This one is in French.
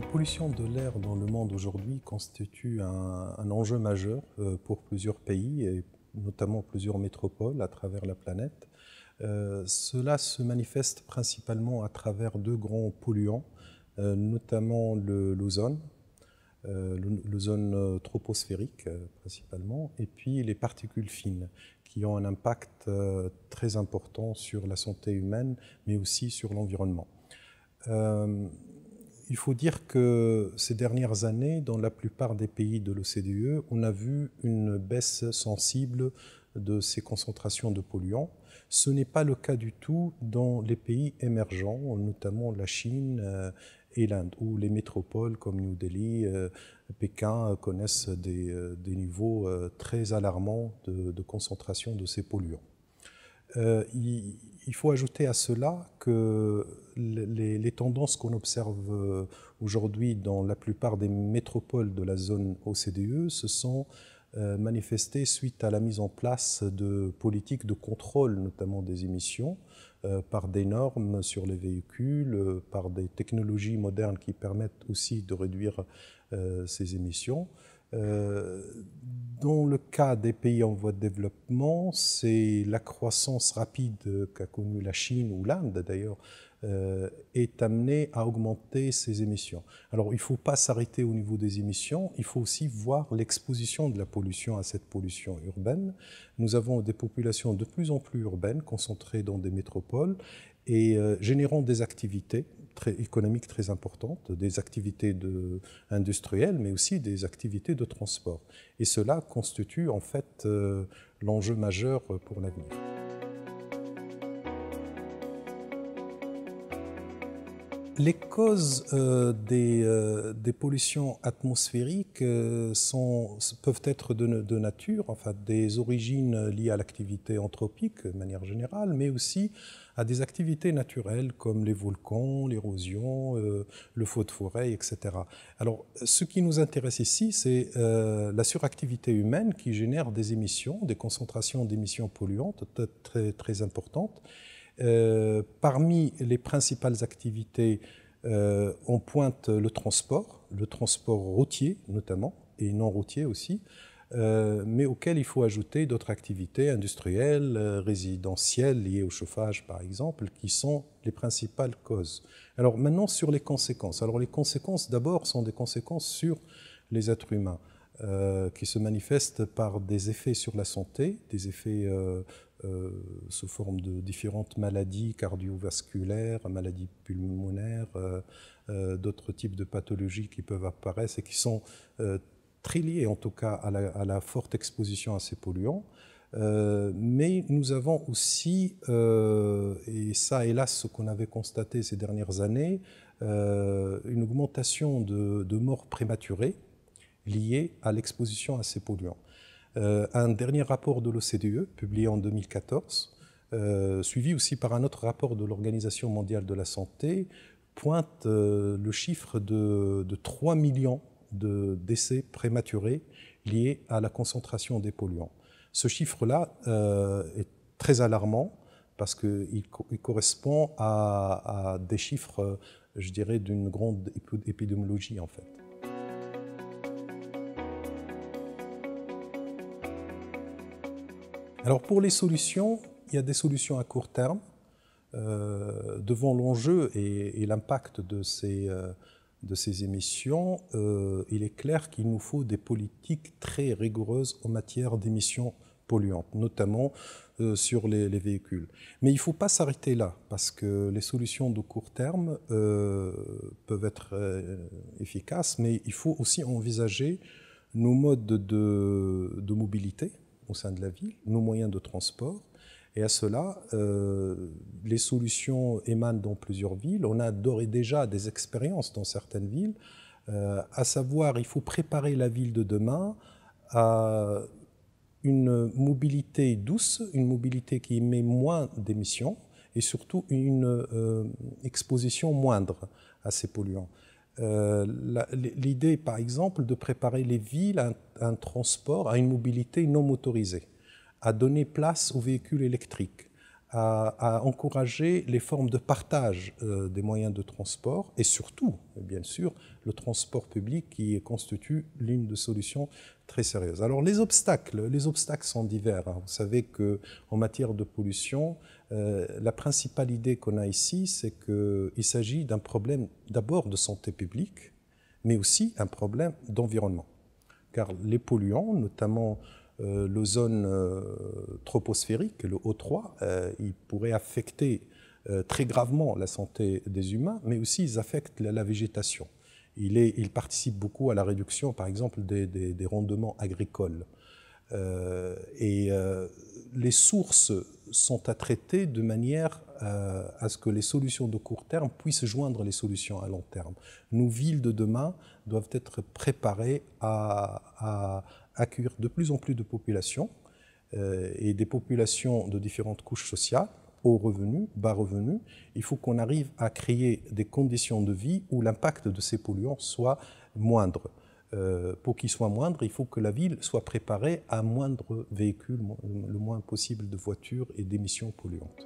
La pollution de l'air dans le monde aujourd'hui constitue un, enjeu majeur euh, pour plusieurs pays et notamment plusieurs métropoles à travers la planète. Euh, cela se manifeste principalement à travers deux grands polluants, euh, notamment l'ozone, l'ozone troposphérique principalement, et puis les particules fines qui ont un impact très important sur la santé humaine, mais aussi sur l'environnement il faut dire que ces dernières années, dans la plupart des pays de l'OCDE, on a vu une baisse sensible de ces concentrations de polluants. Ce n'est pas le cas du tout dans les pays émergents, notamment la Chine euh, et l'Inde, où les métropoles comme New Delhi, euh, Pékin connaissent des, euh, niveaux très alarmants de concentration de ces polluants. Euh, il, faut ajouter à cela que les, tendances qu'on observe euh, aujourd'hui dans la plupart des métropoles de la zone OCDE se sont euh, manifestées suite à la mise en place de politiques de contrôle, notamment des émissions, par des normes sur les véhicules, par des technologies modernes qui permettent aussi de réduire ces émissions. Euh, dans le cas des pays en voie de développement, c'est la croissance rapide qu'a connue la Chine ou l'Inde d'ailleurs euh, est amenée à augmenter ses émissions. Alors il ne faut pas s'arrêter au niveau des émissions, il faut aussi voir l'exposition de la pollution à cette pollution urbaine. Nous avons des populations de plus en plus urbaines concentrées dans des métropoles et euh, générant des activités très, économique très importante, des activités industrielles, mais aussi des activités de transport. Et cela constitue en fait euh, l'enjeu majeur pour l'avenir. Les causes euh, euh, des, pollutions atmosphériques euh, peuvent être de, nature, enfin des origines liées à l'activité anthropique de manière générale, mais aussi à des activités naturelles comme les volcans, l'érosion, le faux de forêt, etc. Alors ce qui nous intéresse ici, c'est la suractivité humaine qui génère des émissions, des concentrations d'émissions polluantes très, très importantes. Euh, parmi les principales activités, euh, on pointe le transport, le transport routier notamment, et non routier aussi, euh, mais auquel il faut ajouter d'autres activités industrielles, résidentielles, liées au chauffage par exemple, qui sont les principales causes. Alors maintenant sur les conséquences. Alors les conséquences d'abord sont des conséquences sur les êtres humains. Euh, qui se manifestent par des effets sur la santé, des effets euh, euh, sous forme de différentes maladies cardiovasculaires, maladies pulmonaires, d'autres types de pathologies qui peuvent apparaître et qui sont très liées en tout cas à la, forte exposition à ces polluants. mais nous avons aussi, et ça hélas ce qu'on avait constaté ces dernières années, une augmentation de, de morts prématurées liées à l'exposition à ces polluants. Euh, un dernier rapport de l'OCDE, publié en 2014, euh, suivi aussi par un autre rapport de l'Organisation mondiale de la santé, pointe euh, le chiffre de, 3 millions de décès prématurés liés à la concentration des polluants. Ce chiffre-là est très alarmant parce qu'il correspond à, à, des chiffres, je dirais, d'une grande épidémiologie en fait. Alors pour les solutions, il y a des solutions à court terme. Euh, devant l'enjeu et, l'impact de, ces, euh, émissions, euh, il est clair qu'il nous faut des politiques très rigoureuses en matière d'émissions polluantes, notamment sur les, véhicules. Mais il ne faut pas s'arrêter là, parce que les solutions de court terme peuvent être efficaces, mais il faut aussi envisager nos modes de mobilité, au sein de la ville, nos moyens de transport. Et à cela, euh, les solutions émanent dans plusieurs villes. On a d'ores déjà des expériences dans certaines villes, euh, à savoir il faut préparer la ville de demain à une mobilité douce, une mobilité qui émet moins d'émissions et surtout une euh, exposition moindre à ces polluants. Euh, l'idée, par exemple, de préparer les villes à un transport, à une mobilité non motorisée, à donner place aux véhicules électriques, à, encourager les formes de partage euh, des moyens de transport et surtout, bien sûr, le transport public qui constitue l'une des solutions très sérieuses. Alors les obstacles, les obstacles sont divers. Hein. Vous savez que en matière de pollution, euh, la principale idée qu'on a ici, c'est qu'il s'agit d'un problème d'abord de santé publique, mais aussi un problème d'environnement. Car les polluants, notamment euh, l'ozone euh, troposphérique, le O3, euh, il pourrait affecter très gravement la santé des humains, mais aussi ils affectent la, végétation. Il, est, il, participe beaucoup à la réduction, par exemple, des rendements agricoles. Euh, et euh, les sources sont à traiter de manière euh, à ce que les solutions de court terme puissent joindre les solutions à long terme. Nos villes de demain doivent être préparées à, accueillir de plus en plus de populations et des populations de différentes couches sociales, hauts revenus, bas revenus. Il faut qu'on arrive à créer des conditions de vie où l'impact de ces polluants soit moindre. Euh, pour qu'il soit moindre, il faut que la ville soit préparée à moindre véhicule, le moins possible de voitures et d'émissions polluantes.